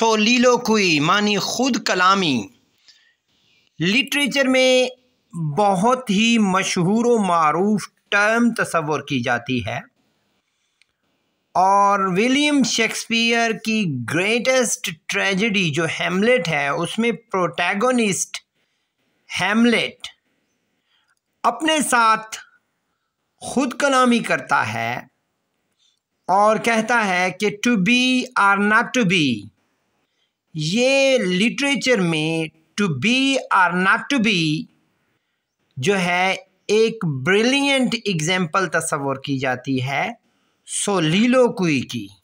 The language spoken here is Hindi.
कोई मानी खुद कलामी लिटरेचर में बहुत ही मशहूर व मरूफ टर्म तस्वर की जाती है और विलियम शेक्सपियर की ग्रेटेस्ट ट्रेजेडी जो हेमलेट है उसमें प्रोटैगोनिस्ट हेमलेट अपने साथ खुद कलामी करता है और कहता है कि to be or not to be ये लिटरेचर में टू बी और नॉट टू बी जो है एक ब्रिलियंट एग्जाम्पल तस्वर की जाती है सो लीलो कुई की